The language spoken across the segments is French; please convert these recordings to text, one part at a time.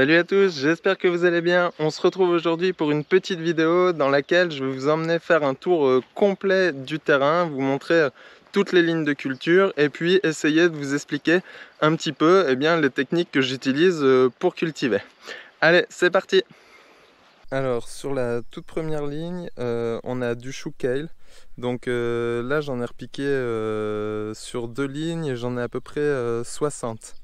Salut à tous, j'espère que vous allez bien. On se retrouve aujourd'hui pour une petite vidéo dans laquelle je vais vous emmener faire un tour euh, complet du terrain, vous montrer euh, toutes les lignes de culture et puis essayer de vous expliquer un petit peu eh bien, les techniques que j'utilise euh, pour cultiver. Allez, c'est parti Alors, sur la toute première ligne, on a du chou kale. Donc là, j'en ai repiqué sur deux lignes et j'en ai à peu près 60.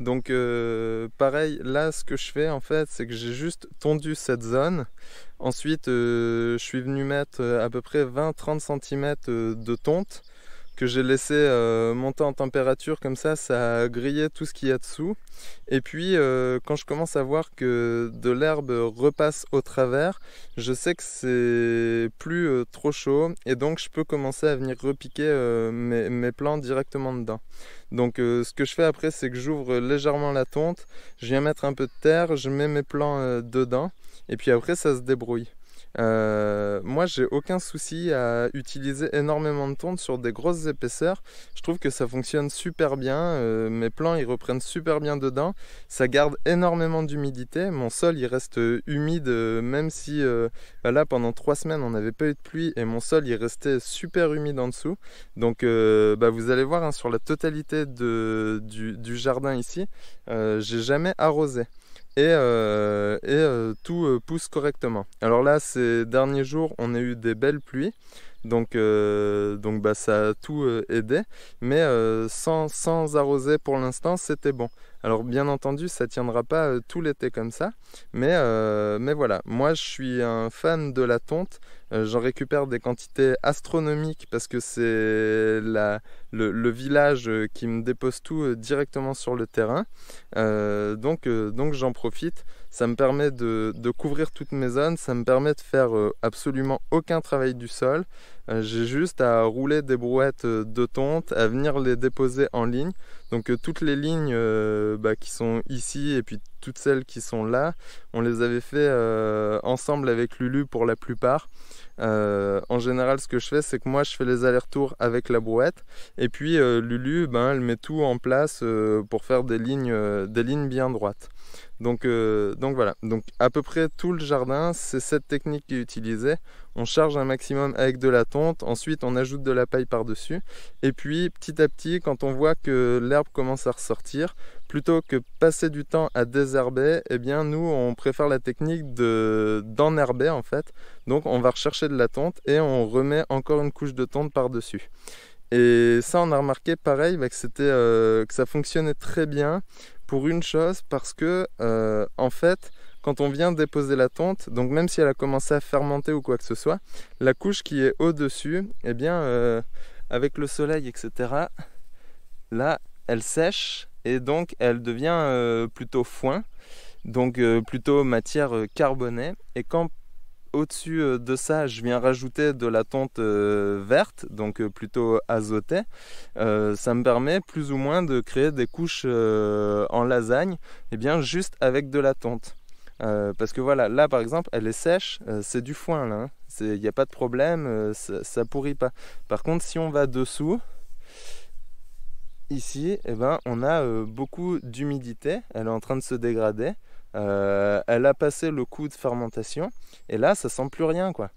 Donc euh, pareil, là ce que je fais en fait, c'est que j'ai juste tondu cette zone. Ensuite, euh, je suis venu mettre euh, à peu près 20-30 cm de tonte que j'ai laissé euh, monter en température comme ça, ça a grillé tout ce qu'il y a dessous. Et puis euh, quand je commence à voir que de l'herbe repasse au travers, je sais que c'est plus euh, trop chaud et donc je peux commencer à venir repiquer mes, mes, plants directement dedans. Donc ce que je fais après c'est que j'ouvre légèrement la tonte, je viens mettre un peu de terre, je mets mes plants dedans et puis après ça se débrouille. Euh, moi, j'ai aucun souci à utiliser énormément de tonte sur des grosses épaisseurs. Je trouve que ça fonctionne super bien. Euh, mes plants, ils reprennent super bien dedans. Ça garde énormément d'humidité. Mon sol, il reste humide, euh, même si bah là, pendant trois semaines, on n'avait pas eu de pluie et mon sol, il restait super humide en dessous. Donc, bah, vous allez voir, hein, sur la totalité de, du, jardin ici, j'ai jamais arrosé et, euh, euh, tout euh, pousse correctement. Alors là, ces derniers jours, on a eu des belles pluies, donc, donc bah, ça a tout aidé, mais sans, sans, arroser pour l'instant, c'était bon. Alors bien entendu, ça tiendra pas euh, tout l'été comme ça, mais, euh, mais voilà, moi je suis un fan de la tonte, euh, j'en récupère des quantités astronomiques parce que c'est le, le, village qui me dépose tout directement sur le terrain, donc, donc j'en profite. Ça me permet de, couvrir toutes mes zones, ça me permet de faire euh, absolument aucun travail du sol. Euh, j'ai juste à rouler des brouettes euh, de tonte, à venir les déposer en ligne. Donc toutes les lignes bah, qui sont ici et puis toutes celles qui sont là, on les avait fait ensemble avec Lulu pour la plupart. en général, ce que je fais, c'est que moi, je fais les allers-retours avec la brouette. Et puis, Lulu, ben, elle met tout en place pour faire des lignes, des lignes bien droites. Donc, euh, donc voilà, donc à peu près tout le jardin, c'est cette technique qui est utilisée. On charge un maximum avec de la tonte, ensuite on ajoute de la paille par-dessus. Et puis petit à petit, quand on voit que l'herbe commence à ressortir, plutôt que passer du temps à désherber, eh bien nous on préfère la technique de, d'enherber en fait. Donc on va rechercher de la tonte et on remet encore une couche de tonte par-dessus. Et ça, on a remarqué pareil bah, euh, que ça fonctionnait très bien pour une chose, parce que euh, en fait, quand on vient déposer la tente, donc même si elle a commencé à fermenter ou quoi que ce soit, la couche qui est au-dessus, et eh bien, euh, avec le soleil, etc., là, elle sèche et donc elle devient euh, plutôt foin, donc plutôt matière carbonée. Et quand au-dessus euh, de ça, je viens rajouter de la tente euh, verte, donc euh, plutôt azotée. ça me permet plus ou moins de créer des couches en lasagne, et eh bien juste avec de la tente. parce que voilà, là par exemple, elle est sèche, c'est du foin il hein. n'y a pas de problème, ça, pourrit pas. Par contre, si on va dessous, ici, eh ben, on a beaucoup d'humidité, elle est en train de se dégrader. Euh, elle a passé le coup de fermentation et là ça sent plus rien quoi.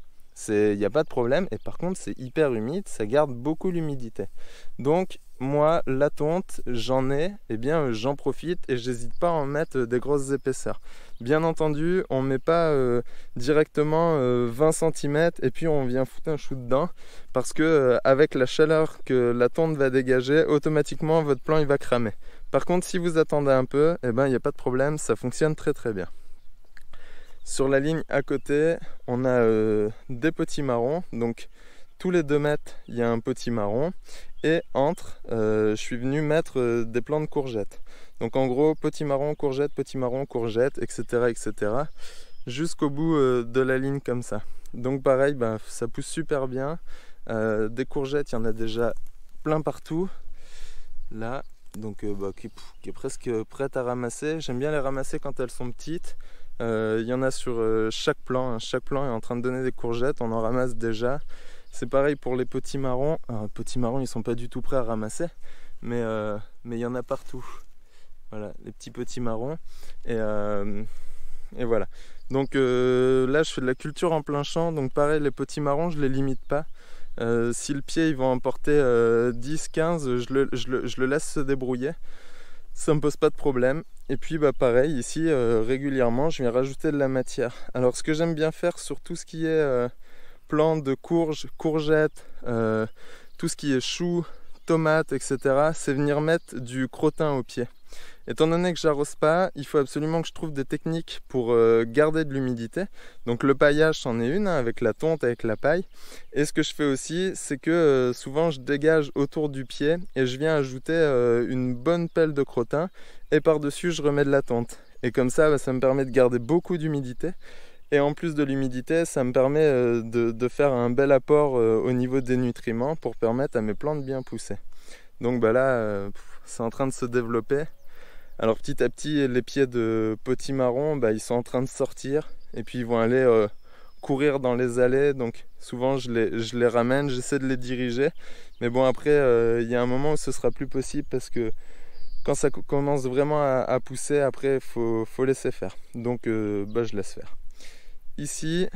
Il n'y a pas de problème et par contre c'est hyper humide, ça garde beaucoup l'humidité. Donc moi la tonte j'en ai, et eh bien euh, j'en profite et j'hésite pas à en mettre euh, des grosses épaisseurs. Bien entendu on ne met pas directement 20 cm et puis on vient foutre un chou dedans parce que avec la chaleur que la tonte va dégager automatiquement votre plan il va cramer. Par contre, si vous attendez un peu, eh ben, il n'y a pas de problème, ça fonctionne très très bien. Sur la ligne à côté, on a euh, des petits marrons. Donc tous les deux mètres, il y a un petit marron. Et entre, euh, je suis venu mettre euh, des plants de courgettes. Donc en gros, petit marron, courgette, petit marron, courgette, etc. etc. jusqu'au bout de la ligne comme ça. Donc pareil, ben, ça pousse super bien. des courgettes, il y en a déjà plein partout. Là, donc euh, bah, qui, est presque prête à ramasser. J'aime bien les ramasser quand elles sont petites. Euh, il y en a sur euh, chaque plan. Hein. Chaque plan est en train de donner des courgettes. On en ramasse déjà. C'est pareil pour les petits marrons. les petits marrons, ils sont pas du tout prêts à ramasser, mais il y en a partout. Voilà, les petits petits marrons. Et, voilà. Donc là, je fais de la culture en plein champ. Donc pareil, les petits marrons, je les limite pas. Euh, si le pied ils va emporter 10-15, euh, je le, laisse se débrouiller. Ça me pose pas de problème. Et puis bah, pareil, ici euh, régulièrement je viens rajouter de la matière. Alors ce que j'aime bien faire sur tout ce qui est plantes de courge, courgettes, tout ce qui est chou tomates, etc., c'est venir mettre du crottin au pied. Étant donné que j'arrose pas, il faut absolument que je trouve des techniques pour euh, garder de l'humidité. Donc le paillage c'en est une, hein, avec la tonte, avec la paille. Et ce que je fais aussi, c'est que euh, souvent je dégage autour du pied et je viens ajouter euh, une bonne pelle de crottin et par-dessus je remets de la tonte. Et comme ça, bah, ça me permet de garder beaucoup d'humidité et en plus de l'humidité, ça me permet euh, de, faire un bel apport euh, au niveau des nutriments pour permettre à mes plantes bien pousser. Donc bah là, euh, c'est en train de se développer. Alors petit à petit, les pieds de potimarron, bah, ils sont en train de sortir et puis ils vont aller courir dans les allées. Donc souvent, je les, ramène, j'essaie de les diriger. Mais bon, après, il y a un moment où ce sera plus possible parce que quand ça commence vraiment à, pousser, après, il faut, laisser faire. Donc bah, je laisse faire ici,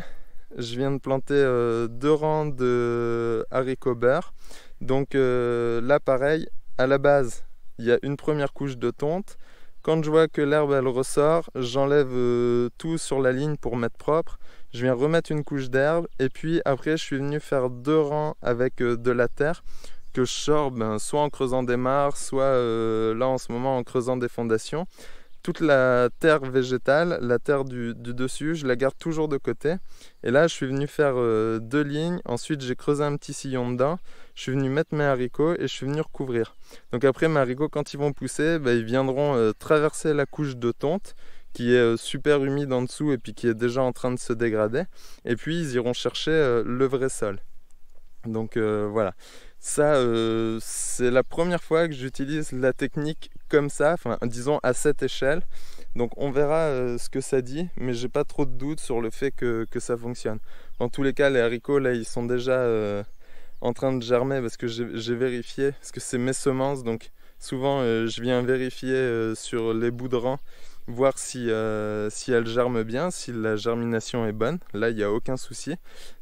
je viens de planter euh, deux rangs de haricots verts. Donc l'appareil euh, là, pareil, à la base, il y a une première couche de tonte. Quand je vois que l'herbe elle ressort, j'enlève euh, tout sur la ligne pour mettre propre. Je viens remettre une couche d'herbe et puis après je suis venu faire deux rangs avec de la terre que je sors ben, soit en creusant des mares, soit là en ce moment en creusant des fondations toute la terre végétale, la terre du, dessus, je la garde toujours de côté. Et là, je suis venu faire euh, deux lignes. Ensuite, j'ai creusé un petit sillon dedans. Je suis venu mettre mes haricots et je suis venu recouvrir. Donc après, mes haricots, quand ils vont pousser, bah, ils viendront euh, traverser la couche de tonte qui est euh, super humide en dessous et puis qui est déjà en train de se dégrader. Et puis, ils iront chercher le vrai sol. Donc voilà. Ça, euh, c'est la première fois que j'utilise la technique comme ça, enfin, disons à cette échelle. Donc on verra euh, ce que ça dit, mais j'ai pas trop de doutes sur le fait que, ça fonctionne. en tous les cas, les haricots là, ils sont déjà euh, en train de germer parce que j'ai vérifié, parce que c'est mes semences, donc souvent je viens vérifier sur les bouts de rang, voir si, elles germent bien, si la germination est bonne. Là, il n'y a aucun souci.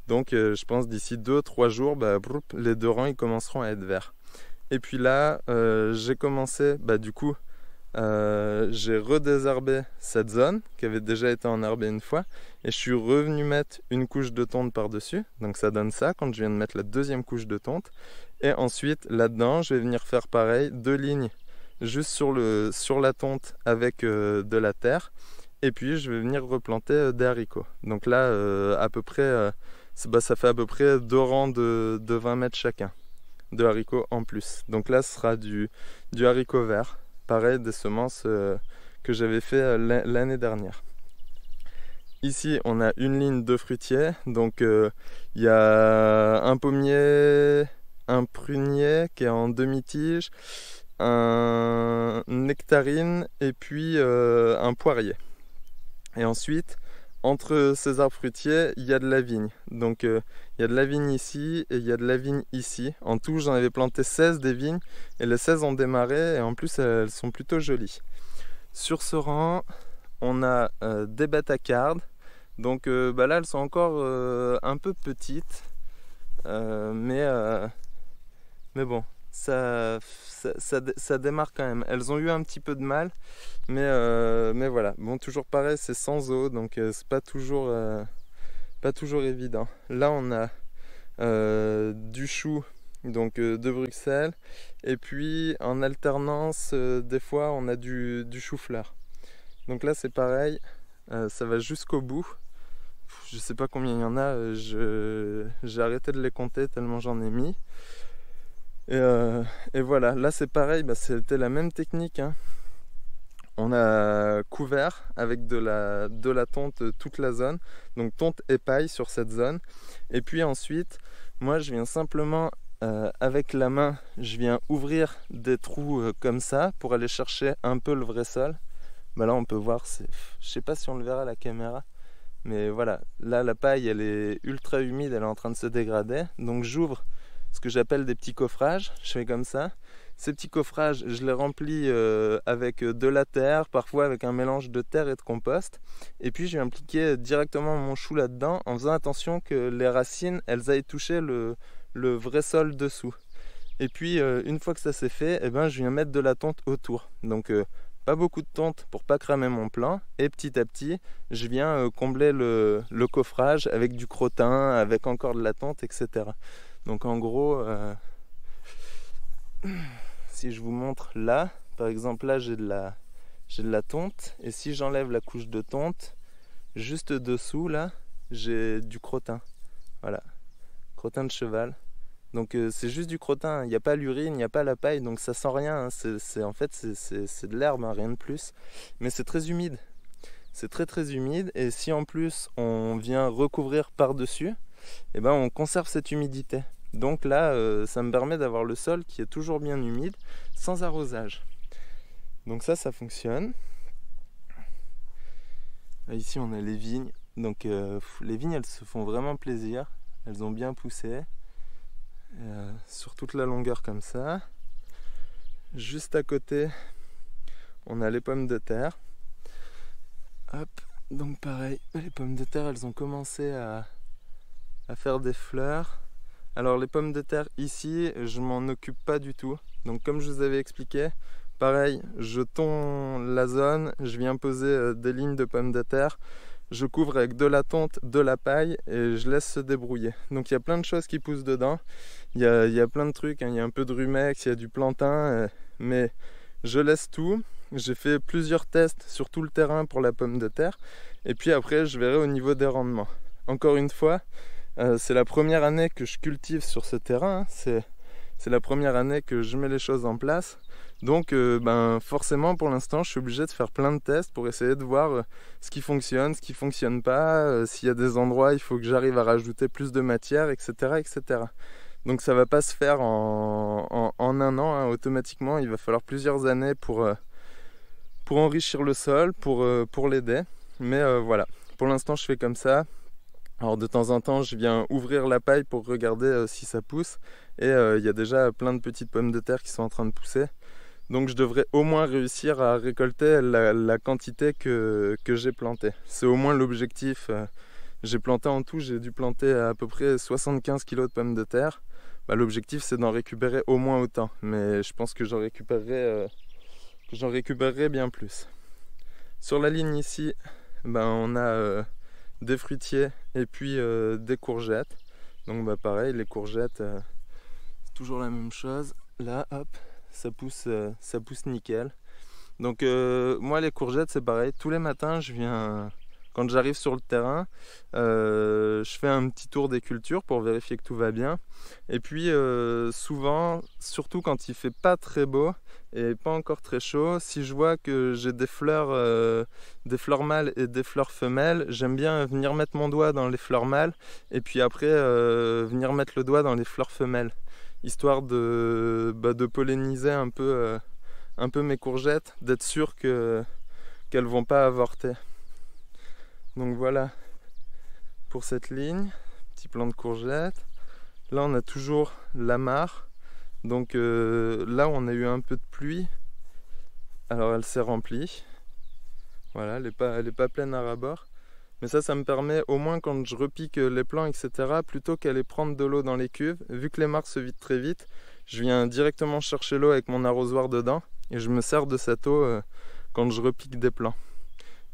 Donc euh, je pense d'ici 2-3 jours, bah, les deux rangs ils commenceront à être verts. Et puis là, euh, j'ai commencé, bah, du coup, euh, j'ai redésherbé cette zone qui avait déjà été enherbée une fois et je suis revenu mettre une couche de tonte par-dessus. Donc ça donne ça quand je viens de mettre la deuxième couche de tonte. Et ensuite, là-dedans, je vais venir faire pareil, deux lignes juste sur, le, sur la tonte avec de la terre. Et puis, je vais venir replanter des haricots. Donc là, à peu près bah, ça fait à peu près deux rangs de, 20 mètres chacun de haricots en plus. Donc là, ce sera du, du haricot vert, pareil des semences euh, que j'avais fait euh, l'année dernière. Ici, on a une ligne de fruitiers, donc il euh, y a un pommier, un prunier qui est en demi-tige, un nectarine et puis un poirier. Et ensuite, entre ces arbres fruitiers, il y a de la vigne. Donc euh, il y a de la vigne ici et il y a de la vigne ici. En tout, j'en avais planté 16 des vignes et les 16 ont démarré et en plus elles sont plutôt jolies. Sur ce rang, on a euh, des batacardes. Donc euh, bah là, elles sont encore un peu petites. mais, mais bon, ça, démarre quand même. Elles ont eu un petit peu de mal, mais, euh, voilà. Bon, toujours pareil, c'est sans eau, donc euh, c'est pas toujours, euh, pas toujours évident. Là, on a du chou donc de Bruxelles, et puis en alternance, des fois, on a du, du chou-fleur. Donc là, c'est pareil, ça va jusqu'au bout. Je sais pas combien il y en a, j'ai arrêté de les compter tellement j'en ai mis. Euh, et, voilà, là c'est pareil, bah, c'était la même technique. Hein. On a couvert avec de la, tonte euh, toute la zone, donc tonte et paille sur cette zone. Et puis ensuite, moi je viens simplement euh, avec la main, je viens ouvrir des trous comme ça pour aller chercher un peu le vrai sol. Bah, là, on peut voir, je sais pas si on le verra à la caméra, mais voilà, là la paille elle est ultra humide, elle est en train de se dégrader, donc j'ouvre ce que j'appelle des petits coffrages. Je fais comme ça. Ces petits coffrages, je les remplis euh, avec euh, de la terre, parfois avec un mélange de terre et de compost. Et puis je vais impliquer euh, directement mon chou là-dedans en faisant attention que les racines, elles aillent toucher le, vrai sol dessous. Et puis une fois que ça c'est fait, eh ben, je viens mettre de la tonte autour. Donc pas beaucoup de tonte pour pas cramer mon plein. Et petit à petit, je viens combler le, le coffrage avec du crottin, avec encore de la tonte, etc. Donc en gros, euh, si je vous montre là, par exemple là j'ai de la j'ai de la tonte et si j'enlève la couche de tonte, juste dessous là, j'ai du crottin. Voilà. Crottin de cheval. Donc euh, c'est juste du crottin, hein. il n'y a pas l'urine, il n'y a pas la paille, donc ça sent rien. Hein. C'est, en fait c'est, de l'herbe, hein, rien de plus. Mais c'est très humide. C'est très très humide et si en plus on vient recouvrir par-dessus, et eh ben, on conserve cette humidité. Donc là, euh, ça me permet d'avoir le sol qui est toujours bien humide, sans arrosage. Donc ça, ça fonctionne. Ah, ici, on a les vignes. Donc euh, les vignes, elles se font vraiment plaisir. Elles ont bien poussé. Euh, sur toute la longueur comme ça. Juste à côté, on a les pommes de terre. Hop, donc pareil, les pommes de terre, elles ont commencé à, à faire des fleurs. Alors les pommes de terre ici, je m'en occupe pas du tout. Donc comme je vous avais expliqué, pareil, je tonds la zone, je viens poser euh, des lignes de pommes de terre, je couvre avec de la tente, de la paille et je laisse se débrouiller. Donc il y a plein de choses qui poussent dedans, il y a, plein de trucs, hein. il y a un peu de rumex, il y a du plantain, euh, mais je laisse tout. J'ai fait plusieurs tests sur tout le terrain pour la pomme de terre et puis après je verrai au niveau des rendements. Encore une fois, euh, c'est la première année que je cultive sur ce terrain. Hein. C'est, la première année que je mets les choses en place. Donc euh, ben, forcément pour l'instant je suis obligé de faire plein de tests pour essayer de voir euh, ce qui fonctionne, ce qui fonctionne pas, s'il y a des endroits il faut que j'arrive à rajouter plus de matière, etc. etc. Donc ça va pas se faire en, un an, hein. automatiquement il va falloir plusieurs années pour, enrichir le sol, pour l'aider. Mais voilà, pour l'instant je fais comme ça, alors de temps en temps, je viens ouvrir la paille pour regarder euh, si ça pousse. Et euh, il y a déjà plein de petites pommes de terre qui sont en train de pousser. Donc je devrais au moins réussir à récolter la, quantité que, j'ai plantée. C'est au moins l'objectif. Euh. J'ai planté en tout, j'ai dû planter à, peu près 75 kg de pommes de terre. Bah, l'objectif c'est d'en récupérer au moins autant. Mais je pense que j'en récupérerai, récupérerai, bien plus. Sur la ligne ici, bah, on a des fruitiers et puis euh, des courgettes. Donc bah pareil, les courgettes, euh, c'est toujours la même chose. Là, hop, ça pousse, euh, ça pousse nickel. Donc moi les courgettes c'est pareil, tous les matins je viens quand j'arrive sur le terrain, euh, je fais un petit tour des cultures pour vérifier que tout va bien. Et puis euh, souvent, surtout quand il fait pas très beau et pas encore très chaud, si je vois que j'ai des fleurs, euh, des fleurs mâles et des fleurs femelles, j'aime bien venir mettre mon doigt dans les fleurs mâles et puis après venir mettre le doigt dans les fleurs femelles, histoire de, bah, de polliniser un peu, un peu mes courgettes, d'être sûr que qu'elles vont pas avorter. Donc voilà pour cette ligne, petit plan de courgette. Là on a toujours la mare, donc euh, là on a eu un peu de pluie, alors elle s'est remplie. Voilà, elle n'est pas, pas pleine à rabord. Mais ça, ça me permet au moins quand je repique les plants, etc., plutôt qu'aller prendre de l'eau dans les cuves, vu que les mares se vident très vite, je viens directement chercher l'eau avec mon arrosoir dedans et je me sers de cette eau euh, quand je repique des plants.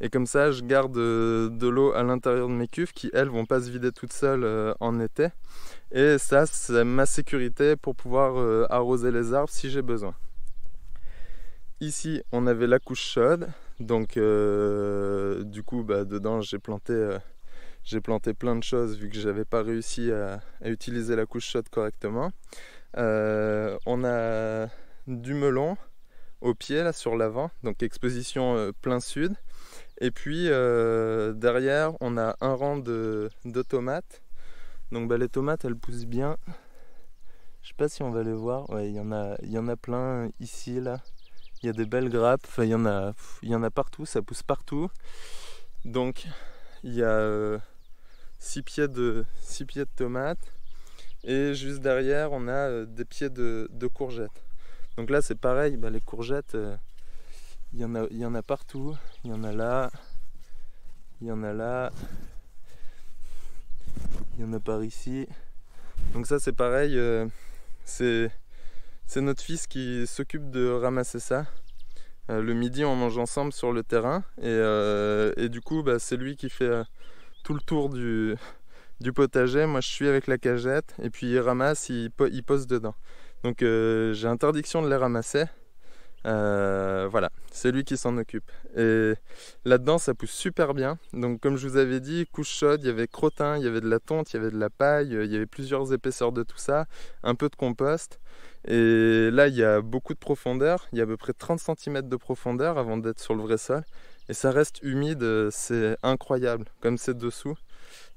Et comme ça, je garde euh, de l'eau à l'intérieur de mes cuves qui, elles, vont pas se vider toutes seules euh, en été. Et ça, c'est ma sécurité pour pouvoir euh, arroser les arbres si j'ai besoin. Ici, on avait la couche chaude. Donc, du coup, bah, dedans, j'ai planté, j'ai planté plein de choses vu que j'avais pas réussi à, utiliser la couche chaude correctement. on a du melon au pied, là, sur l'avant. Donc, exposition plein sud. Et puis euh, derrière, on a un rang de, tomates. Donc bah, les tomates, elles poussent bien. Je sais pas si on va les voir. Ouais, il y en a, il y en a plein ici, là. Il y a des belles grappes. il y en a, y en a partout. Ça pousse partout. Donc, il y a 6 euh, pieds de, six pieds de tomates. Et juste derrière, on a euh, des pieds de, courgettes. Donc là, c'est pareil. Bah, les courgettes il y, en a, partout. Il y en a là. Il y en a là. Il y en a par ici. Donc ça c'est pareil. Euh, c'est notre fils qui s'occupe de ramasser ça. Euh, le midi on mange ensemble sur le terrain. Et, euh, du coup bah, c'est lui qui fait tout le tour du, du potager. Moi je suis avec la cagette. Et puis il ramasse, il, il pose dedans. Donc j'ai interdiction de les ramasser. Euh, voilà, c'est lui qui s'en occupe. Et là-dedans, ça pousse super bien. Donc, comme je vous avais dit, couche chaude, il y avait crottin, il y avait de la tonte, il y avait de la paille, il y avait plusieurs épaisseurs de tout ça, un peu de compost. Et là, il y a beaucoup de profondeur. Il y a à peu près 30 cm de profondeur avant d'être sur le vrai sol. Et ça reste humide, c'est incroyable, comme c'est dessous.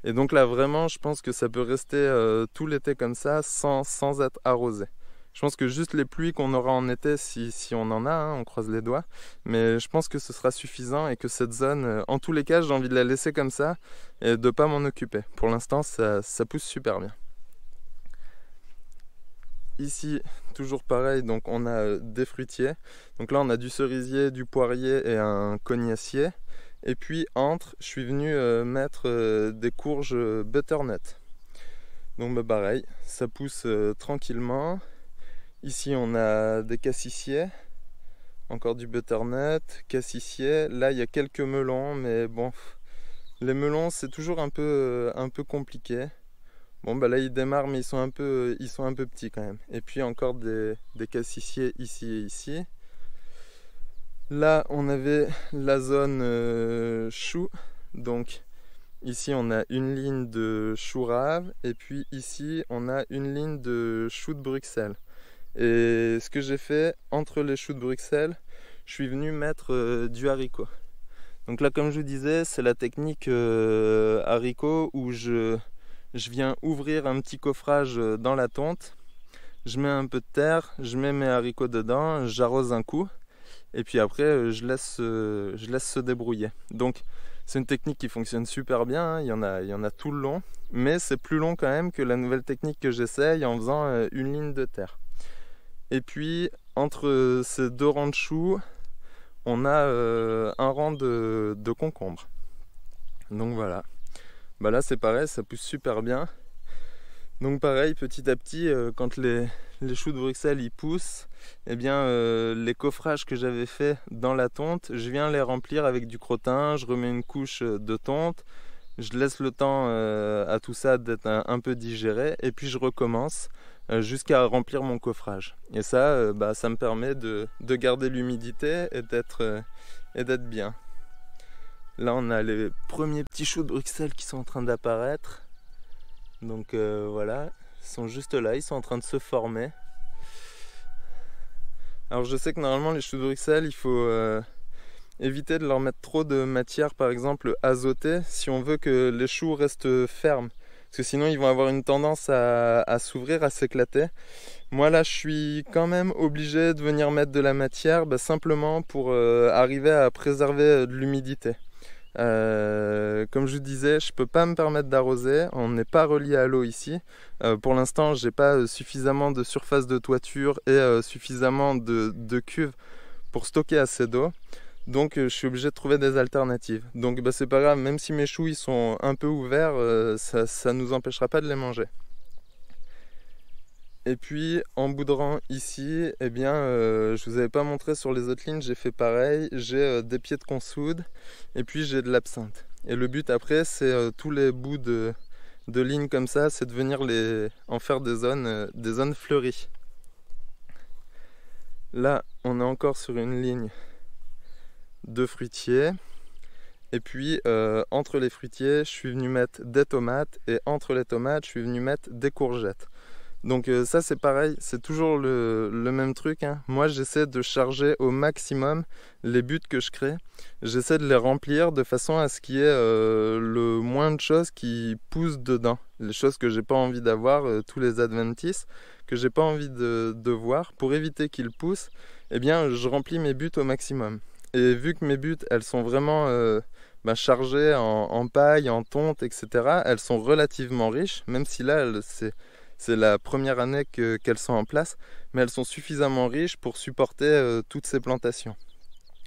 Et donc là, vraiment, je pense que ça peut rester euh, tout l'été comme ça, sans, sans être arrosé. Je pense que juste les pluies qu'on aura en été, si, on en a, hein, on croise les doigts, mais je pense que ce sera suffisant et que cette zone, euh, en tous les cas, j'ai envie de la laisser comme ça et de pas m'en occuper. Pour l'instant, ça, pousse super bien. Ici, toujours pareil, donc on a euh, des fruitiers. Donc là, on a du cerisier, du poirier et un cognassier Et puis entre, je suis venu euh, mettre des courges butternut. Donc bah, pareil, ça pousse tranquillement. Ici, on a des cassissiers, encore du butternut, cassissiers Là, il y a quelques melons, mais bon, les melons, c'est toujours un peu, euh, un peu compliqué. Bon, bah là, ils démarrent, mais ils sont un peu, euh, ils sont un peu petits quand même. Et puis, encore des, cassissiers ici et ici. Là, on avait la zone euh, chou. Donc, ici, on a une ligne de chou rave. Et puis, ici, on a une ligne de chou de Bruxelles. Et ce que j'ai fait entre les choux de Bruxelles, je suis venu mettre euh, du haricot. Donc là, comme je vous disais, c'est la technique euh, haricot où je, viens ouvrir un petit coffrage euh, dans la tente, Je mets un peu de terre, je mets mes haricots dedans, j'arrose un coup et puis après je laisse, je laisse se débrouiller. Donc c'est une technique qui fonctionne super bien, hein. il, y a, il y en a tout le long, mais c'est plus long quand même que la nouvelle technique que j'essaye en faisant une ligne de terre. Et puis entre ces deux rangs de choux, on a euh, un rang de, concombre. Donc voilà. Bah là c'est pareil, ça pousse super bien. Donc pareil, petit à petit, euh, quand les, choux de Bruxelles y poussent, eh bien euh, les coffrages que j'avais fait dans la tonte, je viens les remplir avec du crottin, je remets une couche de tonte, je laisse le temps à tout ça d'être un, peu digéré et puis je recommence euh, jusqu'à remplir mon coffrage. Et ça, euh, bah, ça me permet de, garder l'humidité euh, et d'être bien. Là, on a les premiers petits choux de Bruxelles qui sont en train d'apparaître. Donc voilà, ils sont juste là, ils sont en train de se former. Alors je sais que normalement les choux de Bruxelles, il faut éviter de leur mettre trop de matière, par exemple azotée, si on veut que les choux restent fermes. Parce que sinon, ils vont avoir une tendance à, s'ouvrir, à s'éclater. Moi, là, je suis quand même obligé de venir mettre de la matière bah, simplement pour euh, arriver à préserver euh, de l'humidité. Euh, comme je disais, je peux pas me permettre d'arroser. On n'est pas relié à l'eau ici. pour l'instant, j'ai pas suffisamment de surface de toiture et suffisamment de, de cuves pour stocker assez d'eau. Donc euh, je suis obligé de trouver des alternatives. Donc bah, c'est pas grave, même si mes choux ils sont un peu ouverts, euh, ça nous empêchera pas de les manger. Et puis en boudrant ici, eh bien, euh, je vous avais pas montré sur les autres lignes, j'ai fait pareil. J'ai des pieds de consoude et puis j'ai de l'absinthe. Et le but après, c'est tous les bouts de, de lignes comme ça, c'est de venir les, en faire des zones, des zones fleuries. Là, on est encore sur une ligne de fruitiers. Et puis euh, entre les fruitiers, je suis venu mettre des tomates et entre les tomates, je suis venu mettre des courgettes. Donc euh, ça c'est pareil, c'est toujours le, même truc. Hein. Moi j'essaie de charger au maximum les buts que je crée. J'essaie de les remplir de façon à ce qu'il y ait euh, le moins de choses qui poussent dedans. Les choses que j'ai pas envie d'avoir, tous les adventices que j'ai pas envie de, voir, pour éviter qu'ils poussent, et eh bien je remplis mes buts au maximum. Et vu que mes buts, elles sont vraiment euh, bah, chargées en, paille, en tonte, etc., elles sont relativement riches, même si là, c'est, la première année qu'elles sont en place, mais elles sont suffisamment riches pour supporter euh, toutes ces plantations.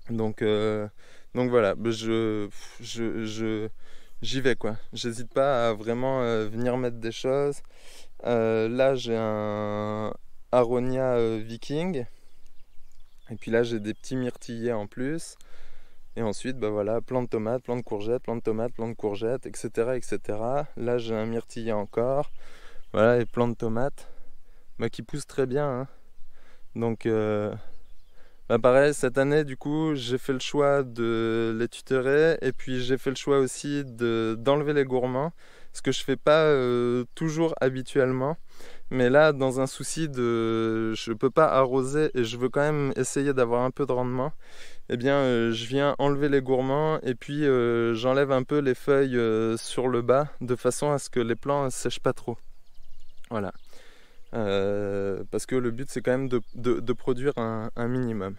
Donc, euh, voilà, bah, j'y vais quoi. J'hésite pas à vraiment venir mettre des choses. là, j'ai un Aronia Viking et puis là, j'ai des petits myrtillets en plus. Et ensuite, bah voilà, plein de tomates, plein de courgettes, plein de tomates, plein de courgettes, etc. etc. Là, j'ai un myrtillier encore. Voilà, et plein de tomates bah, qui poussent très bien. Hein. Donc, euh, bah, pareil, cette année, du coup, j'ai fait le choix de les tutorer. Et puis, j'ai fait le choix aussi d'enlever les gourmands. Ce que je fais pas euh, toujours habituellement. Mais là, dans un souci de je peux pas arroser et je veux quand même essayer d'avoir un peu de rendement, eh bien euh, je viens enlever les gourmands et puis euh, j'enlève un peu les feuilles euh, sur le bas de façon à ce que les plants ne sèchent pas trop. Voilà. parce que le but c'est quand même de, produire un, minimum.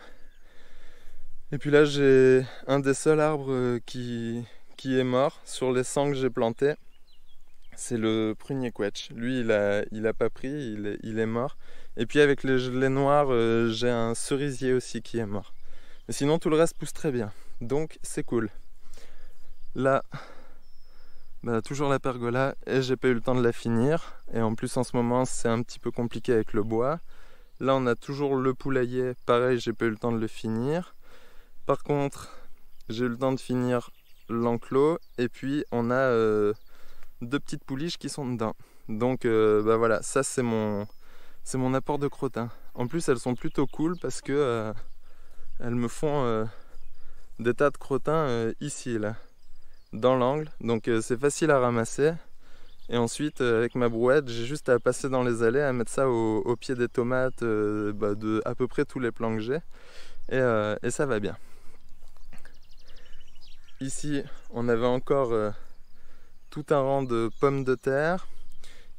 Et puis là j'ai un des seuls arbres qui, qui est mort sur les 100 que j'ai plantés c'est le prunier quetch. Lui, il a, il a pas pris, il, est mort. Et puis avec les gelées noires, euh, j'ai un cerisier aussi qui est mort. Mais sinon, tout le reste pousse très bien. Donc, c'est cool. Là, bah, toujours la pergola et j'ai pas eu le temps de la finir. Et en plus, en ce moment, c'est un petit peu compliqué avec le bois. Là, on a toujours le poulailler. Pareil, j'ai pas eu le temps de le finir. Par contre, j'ai eu le temps de finir l'enclos. Et puis, on a... Euh, deux petites pouliches qui sont dedans. Donc euh, bah voilà, ça c'est mon c'est mon apport de crottin. En plus elles sont plutôt cool parce que euh, elles me font euh, des tas de crottins ici là, dans l'angle. Donc c'est facile à ramasser. Et ensuite avec ma brouette, j'ai juste à passer dans les allées, à mettre ça au, pied des tomates, bah, de à peu près tous les plans que j'ai. Et, et, ça va bien. Ici, on avait encore tout un rang de pommes de terre.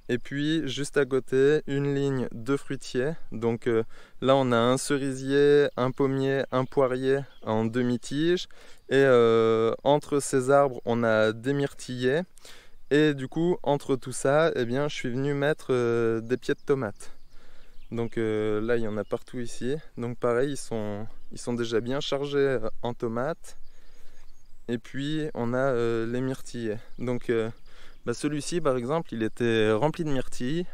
Et puis juste à côté, une ligne de fruitiers. Donc euh, là, on a un cerisier, un pommier, un poirier en demi-tige. Et euh, entre ces arbres, on a des myrtillers. Et du coup, entre tout ça, eh bien, je suis venu mettre euh, des pieds de tomates. Donc là, il y en a partout ici. Donc pareil, ils sont déjà bien chargés en tomates. Et puis on a euh, les myrtilles. Donc euh, bah, celui-ci par exemple il était rempli de myrtilles.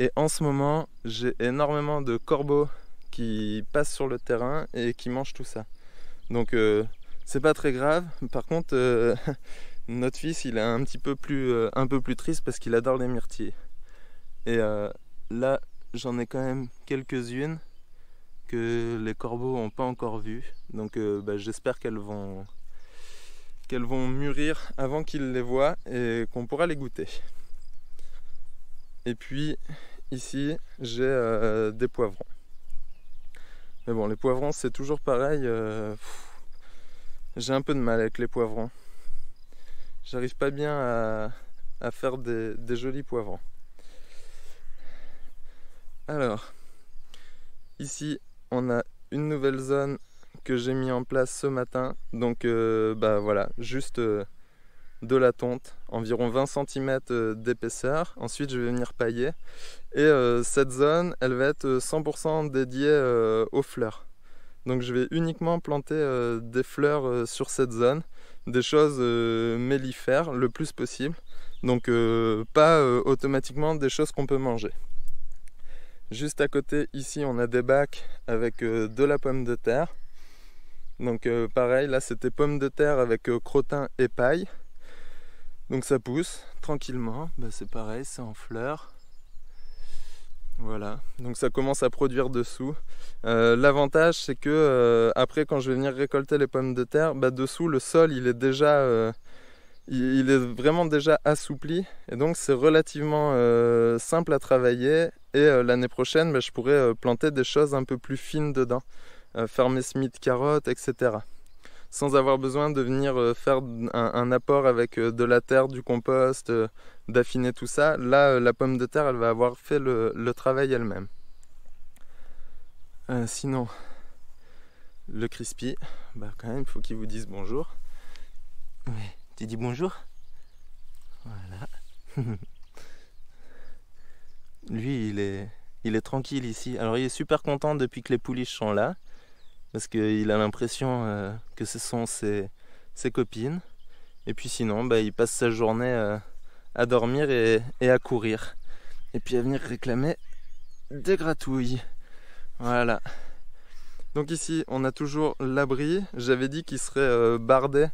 Et en ce moment j'ai énormément de corbeaux qui passent sur le terrain et qui mangent tout ça. Donc euh, c'est pas très grave. Par contre, notre fils, il est un petit peu plus, un peu plus triste parce qu'il adore les myrtilles. Et là, j'en ai quand même quelques-unes que les corbeaux n'ont pas encore vues. Donc bah, j'espère qu'elles vont, qu'elles vont mûrir avant qu'ils les voient et qu'on pourra les goûter. Et puis ici j'ai euh, des poivrons. Mais bon les poivrons c'est toujours pareil. Euh, j'ai un peu de mal avec les poivrons. J'arrive pas bien à, faire des, des jolis poivrons. Alors ici on a une nouvelle zone j'ai mis en place ce matin. Donc euh, bah voilà, juste euh, de la tonte, environ 20 cm euh, d'épaisseur. Ensuite, je vais venir pailler. Et cette zone, elle va être 100% dédiée aux fleurs. Donc je vais uniquement planter des fleurs sur cette zone, des choses mellifères le plus possible. Donc pas automatiquement des choses qu'on peut manger. Juste à côté, ici, on a des bacs avec de la pomme de terre. Donc euh, pareil, là c'était pommes de terre avec euh, crottin et paille. Donc ça pousse tranquillement. Bah, c'est pareil, c'est en fleurs. Voilà, donc ça commence à produire dessous. Euh, l'avantage c'est que après quand je vais venir récolter les pommes de terre, bah, dessous le sol il est déjà il, est vraiment déjà assoupli et donc c'est relativement simple à travailler et l'année prochaine bah, je pourrais planter des choses un peu plus fines dedans. Euh, Fermer smith carottes, etc. Sans avoir besoin de venir euh, faire un, apport avec euh, de la terre, du compost, d'affiner tout ça. Là, la pomme de terre, elle va avoir fait le, travail elle-même. sinon, le crispy, bah quand même, il faut qu'il vous dise bonjour. Oui, tu dis bonjour Voilà. Lui, il est, il est tranquille ici. Alors, il est super content depuis que les pouliches sont là parce qu'il a l'impression euh, que ce sont ses, copines. Et puis sinon, bah, il passe sa journée euh, à dormir et, à courir. Et puis à venir réclamer des gratouilles. Voilà. Donc ici, on a toujours l'abri. J'avais dit qu'il serait euh, bardé. et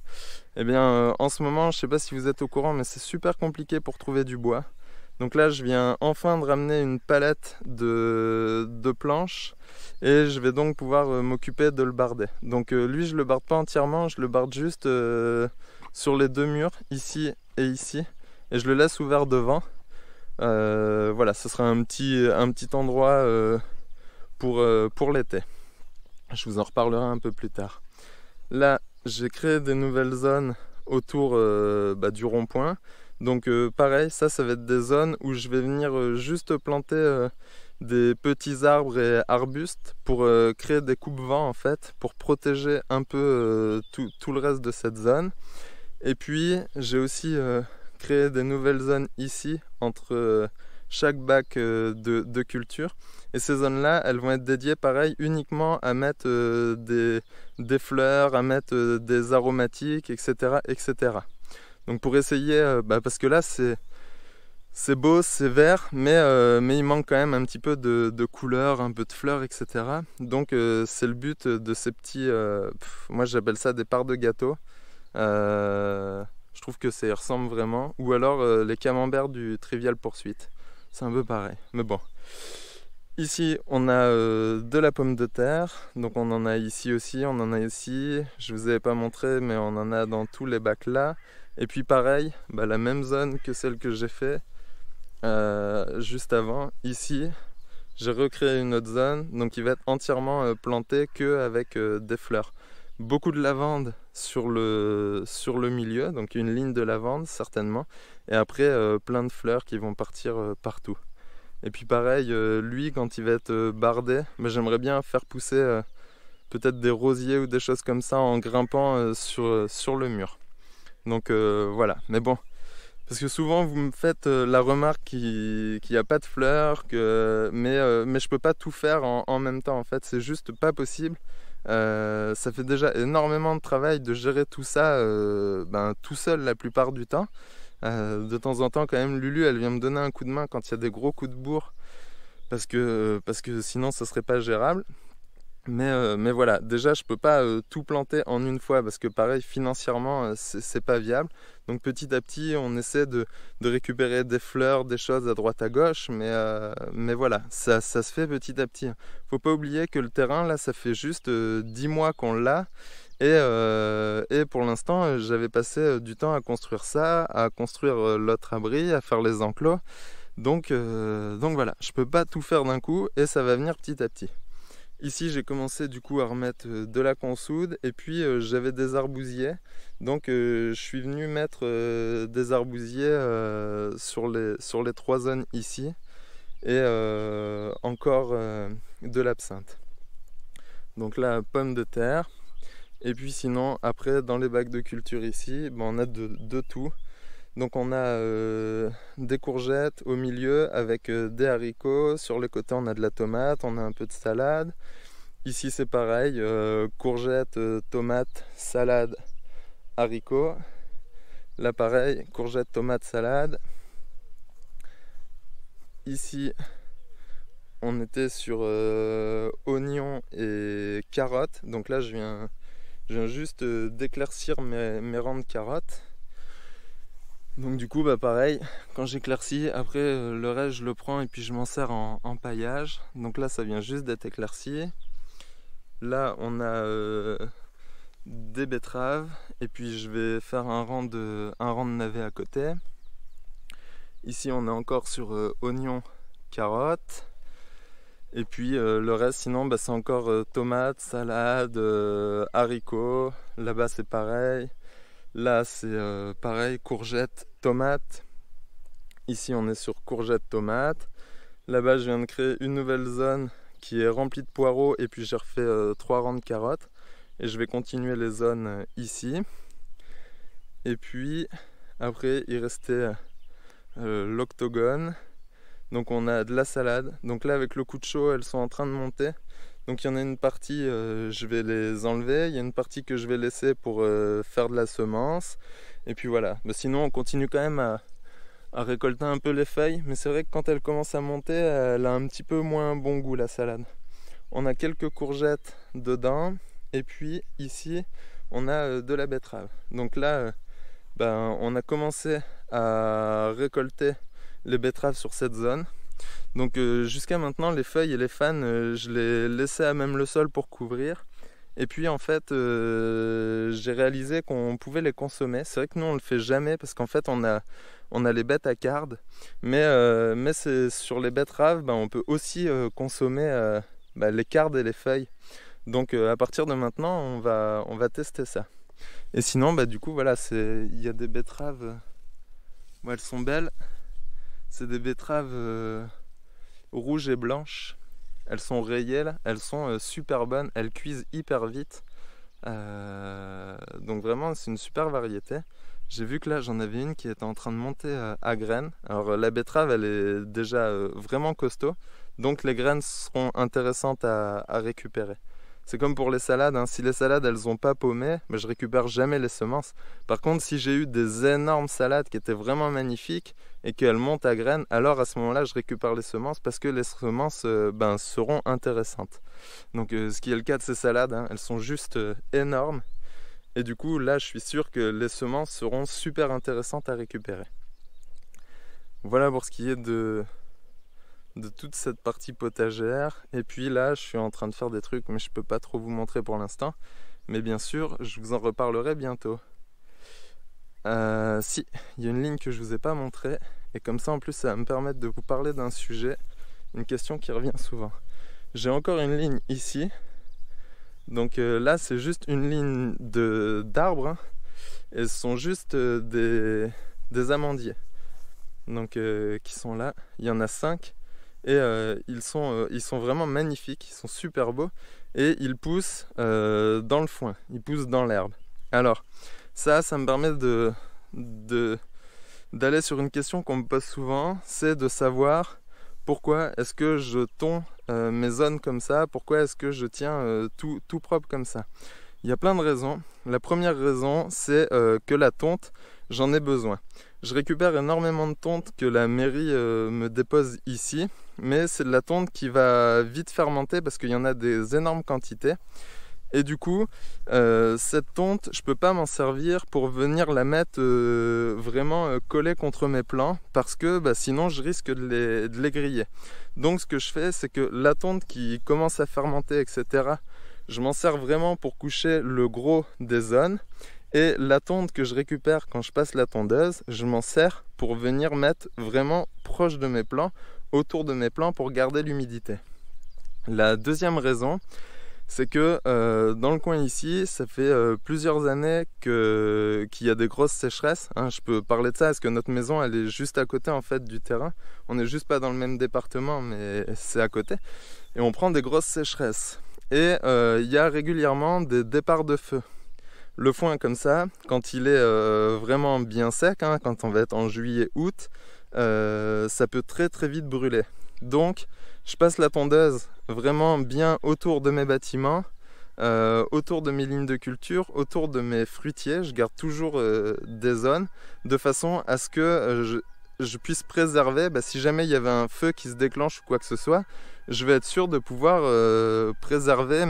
eh bien, en ce moment, je ne sais pas si vous êtes au courant, mais c'est super compliqué pour trouver du bois. Donc là, je viens enfin de ramener une palette de, planches et je vais donc pouvoir euh, m'occuper de le barder. Donc euh, lui, je le barde pas entièrement, je le barde juste euh, sur les deux murs, ici et ici, et je le laisse ouvert devant. voilà, ce sera un petit, endroit pour, l'été. Je vous en reparlerai un peu plus tard. Là, j'ai créé des nouvelles zones autour bah, du rond-point donc euh, pareil, ça, ça va être des zones où je vais venir euh, juste planter euh, des petits arbres et arbustes pour créer des coupes-vents en fait, pour protéger un peu tout, le reste de cette zone. Et puis j'ai aussi créé des nouvelles zones ici entre chaque bac de, culture. Et ces zones-là, elles vont être dédiées, pareil, uniquement à mettre des, fleurs, à mettre des aromatiques, etc., etc. Donc pour essayer, euh, bah, parce que là c'est c'est beau, c'est vert, mais, euh, mais il manque quand même un petit peu de, couleur, un peu de fleurs, etc. Donc euh, c'est le but de ces petits, moi j'appelle ça des parts de gâteau. je trouve que ça y ressemble vraiment. Ou alors les camemberts du Trivial Poursuite. C'est un peu pareil, mais bon. Ici, on a euh, de la pomme de terre, donc on en a ici aussi, on en a ici. Je vous avais pas montré, mais on en a dans tous les bacs là. Et puis pareil, bah, la même zone que celle que j'ai fait euh, juste avant. Ici, j'ai recréé une autre zone, donc il va être entièrement plantée euh, planté que avec des fleurs. Beaucoup de lavande sur le, sur le milieu, donc une ligne de lavande certainement. Et après, plein de fleurs qui vont partir partout. Et puis pareil, euh, lui, quand il va être euh, bardé, j'aimerais bien faire pousser euh, peut-être des rosiers ou des choses comme ça en grimpant sur, sur le mur. Donc voilà, mais bon, parce que souvent vous me faites la remarque qu'il n'y a pas de fleurs, que, mais, je mais je peux pas tout faire en, même temps en fait, c'est juste pas possible. ça fait déjà énormément de travail de gérer tout ça ben, tout seul la plupart du temps. Euh, de temps en temps, quand même, Lulu, elle vient me donner un coup de main quand il y a des gros coups de bourre, parce que, parce que sinon, ce serait pas gérable. Mais, euh, mais voilà, déjà, je peux pas euh, tout planter en une fois, parce que pareil, financièrement, c'est pas viable. Donc petit à petit, on essaie de, récupérer des fleurs, des choses à droite à gauche, mais, mais voilà, ça, ça, se fait petit à petit. Faut pas oublier que le terrain, là, ça fait juste 10 mois qu'on l'a. Euh, et, pour l'instant, euh, j'avais passé euh, du temps à construire ça, à construire l'autre abri, à faire les enclos. Donc, donc voilà, je peux pas tout faire d'un coup et ça va venir petit à petit. Ici, j'ai commencé du coup à remettre de la consoude et puis j'avais des arbousiers. Donc, je suis venu mettre des arbousiers sur, les, sur les trois zones ici et encore de l'absinthe. Donc là, pomme de terre, et puis sinon, après, dans les bacs de culture ici, ben, on a de, tout. Donc on a euh, des courgettes au milieu avec euh, des haricots. Sur les côté, on a de la tomate, on a un peu de salade. Ici, c'est pareil, euh, courgettes, tomates, salade, haricots. Là, pareil, courgettes, tomates, salade. Ici, on était sur oignons et carottes. Donc là, je viens je viens juste euh, d'éclaircir mes, rangs de carottes. Donc du coup, bah pareil, quand j'éclaircis, après euh, le reste je le prends et puis je m'en sers en, paillage. Donc là, ça vient juste d'être éclairci. Là, on a euh, des betteraves et puis je vais faire un rang de, un rang de navets à côté. Ici, on est encore sur oignons, carottes. Et puis euh, le reste, sinon, bah, c'est encore euh, tomates, salades, euh, haricots. Là-bas, c'est pareil. Là, c'est pareil, courgettes, tomates. Ici, on est sur courgettes, tomates. Là-bas, je viens de créer une nouvelle zone qui est remplie de poireaux et puis j'ai refait trois rangs de carottes. Et je vais continuer les zones ici. Et puis, après, il restait l'octogone. Donc on a de la salade. Donc là avec le coup de chaud, elles sont en train de monter. Donc il y en a une partie, euh, je vais les enlever. Il y a une partie que je vais laisser pour euh, faire de la semence. Et puis voilà. Mais bah, sinon on continue quand même à, récolter un peu les feuilles. Mais c'est vrai que quand elle commence à monter, elle a un petit peu moins bon goût la salade. On a quelques courgettes dedans. Et puis ici, on a euh, de la betterave. Donc là, ben, on a commencé à récolter les betteraves sur cette zone. Donc euh, jusqu'à maintenant, les feuilles et les fans, euh, je les laissais à même le sol pour couvrir. Et puis en fait, euh, j'ai réalisé qu'on pouvait les consommer. C'est vrai que nous, on le fait jamais parce qu'en fait, on a, on a les bêtes à cardes. Mais, sur les betteraves, ben, on peut aussi consommer ben, les cardes et les feuilles. Donc à partir de maintenant, on va, on va tester ça. Et sinon, bah, du coup, voilà, il y a des betteraves. où elles sont belles. C'est des betteraves euh, rouges et blanches. Elles sont réelles, elles sont euh, super bonnes, elles cuisent hyper vite. Euh, donc vraiment, c'est une super variété. J'ai vu que là, j'en avais une qui était en train de monter à graines. Alors la betterave, elle est déjà vraiment costaud, donc les graines seront intéressantes à, récupérer. C'est comme pour les salades, hein. si les salades elles ont pas paumé, mais je récupère jamais les semences. Par contre, si j'ai eu des énormes salades qui étaient vraiment magnifiques, et qu'elle monte à graines, alors à ce moment-là, je récupère les semences parce que les semences euh, ben, seront intéressantes. Donc, euh, ce qui est le cas de ces salades, hein, elles sont juste euh, énormes. Et du coup, là, je suis sûr que les semences seront super intéressantes à récupérer. Voilà pour ce qui est de, de toute cette partie potagère. Et puis là, je suis en train de faire des trucs, mais je peux pas trop vous montrer pour l'instant. Mais bien sûr, je vous en reparlerai bientôt. Euh, si, il y a une ligne que je vous ai pas montrée, et comme ça en plus ça va me permettre de vous parler d'un sujet, une question qui revient souvent. J'ai encore une ligne ici, donc euh, là c'est juste une ligne d'arbres, et hein. ce sont juste euh, des, des, amandiers, donc qui sont là, il y en a cinq et ils, sont, ils sont vraiment magnifiques, ils sont super beaux, et ils poussent dans le foin, ils poussent dans l'herbe. Alors, ça, ça me permet de, d'aller sur une question qu'on me pose souvent, c'est de savoir pourquoi est-ce que je tonds euh, mes zones comme ça, pourquoi est-ce que je tiens euh, tout, propre comme ça. Il y a plein de raisons. La première raison, c'est euh, que la tonte, j'en ai besoin. Je récupère énormément de tonte que la mairie me dépose ici, mais c'est de la tonte qui va vite fermenter parce qu'il y en a des énormes quantités. Et du coup, euh, cette tonte, je peux pas m'en servir pour venir la mettre euh, vraiment euh, collée contre mes plans parce que bah, sinon je risque de les, de les, griller. Donc ce que je fais, c'est que la tonte qui commence à fermenter, etc., je m'en sers vraiment pour coucher le gros des zones. Et la tonte que je récupère quand je passe la tondeuse, je m'en sers pour venir mettre vraiment proche de mes plants, autour de mes plants pour garder l'humidité. La deuxième raison, c'est que euh, dans le coin ici, ça fait euh, plusieurs années qu'il y a des grosses sécheresses. Hein. je peux parler de ça parce que notre maison, elle est juste à côté en fait du terrain. On n'est juste pas dans le même département, mais c'est à côté. Et on prend des grosses sécheresses. Et euh, il y a régulièrement des départs de feu. Le foin comme ça, quand il est vraiment bien sec, hein, quand on va être en juillet-août, ça peut très très vite brûler. Donc je passe la tondeuse vraiment bien autour de mes bâtiments, euh, autour de mes lignes de culture, autour de mes fruitiers. Je garde toujours euh, des zones de façon à ce que euh, je, puisse préserver. Bah, si jamais il y avait un feu qui se déclenche ou quoi que ce soit, je vais être sûr de pouvoir préserver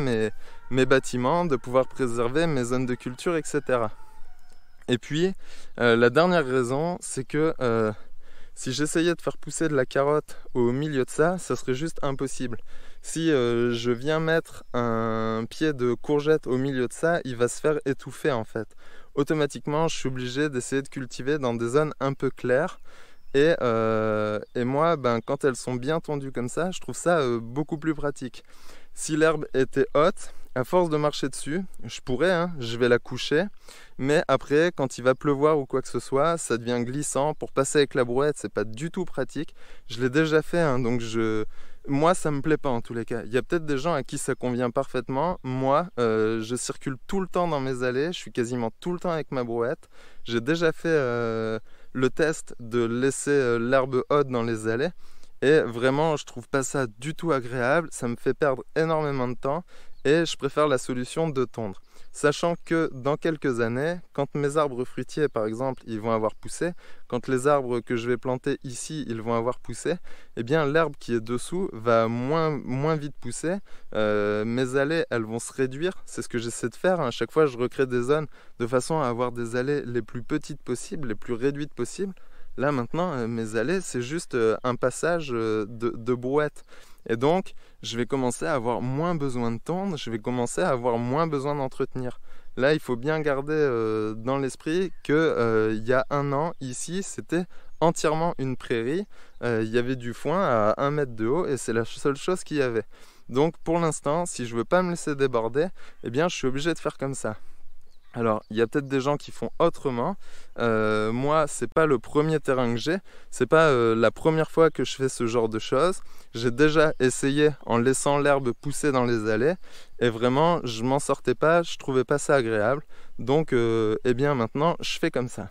mes bâtiments, de pouvoir préserver mes zones de culture, etc. Et puis, la dernière raison, c'est que si j'essayais de faire pousser de la carotte au milieu de ça, ça serait juste impossible. Si euh, je viens mettre un pied de courgette au milieu de ça, il va se faire étouffer en fait. Automatiquement, je suis obligé d'essayer de cultiver dans des zones un peu claires. Et, euh, moi, ben, quand elles sont bien tendues comme ça, je trouve ça euh, beaucoup plus pratique. Si l'herbe était haute, à force de marcher dessus, je pourrais, hein, je vais la coucher, mais après, quand il va pleuvoir ou quoi que ce soit, ça devient glissant. Pour passer avec la brouette, c'est pas du tout pratique. Je l'ai déjà fait, hein, donc je, moi, ça me plaît pas en tous les cas. Il y a peut-être des gens à qui ça convient parfaitement. Moi, euh, je circule tout le temps dans mes allées, je suis quasiment tout le temps avec ma brouette. J'ai déjà fait euh, le test de laisser euh, l'herbe haute dans les allées. Et vraiment, je trouve pas ça du tout agréable. Ça me fait perdre énormément de temps et je préfère la solution de tondre. Sachant que dans quelques années, quand mes arbres fruitiers par exemple, ils vont avoir poussé, quand les arbres que je vais planter ici, ils vont avoir poussé, eh bien l'herbe qui est dessous va moins, vite pousser, euh, mes allées, elles vont se réduire, c'est ce que j'essaie de faire, à hein. chaque fois je recrée des zones de façon à avoir des allées les plus petites possibles, les plus réduites possibles. Là maintenant, euh, mes allées, c'est juste euh, un passage de, de brouette. Et donc, je vais commencer à avoir moins besoin de tendre, je vais commencer à avoir moins besoin d'entretenir. Là, il faut bien garder euh, dans l'esprit qu'il euh, y a un an, ici, c'était entièrement une prairie. Euh, il y avait du foin à 1 mètre de haut et c'est la seule chose qu'il y avait. Donc pour l'instant, si je ne veux pas me laisser déborder, eh bien je suis obligé de faire comme ça. Alors, il y a peut-être des gens qui font autrement. Euh, moi, c'est pas le premier terrain que j'ai. C'est pas euh, la première fois que je fais ce genre de choses. J'ai déjà essayé en laissant l'herbe pousser dans les allées. Et vraiment, je m'en sortais pas. Je trouvais pas ça agréable. Donc, euh, eh bien, maintenant, je fais comme ça.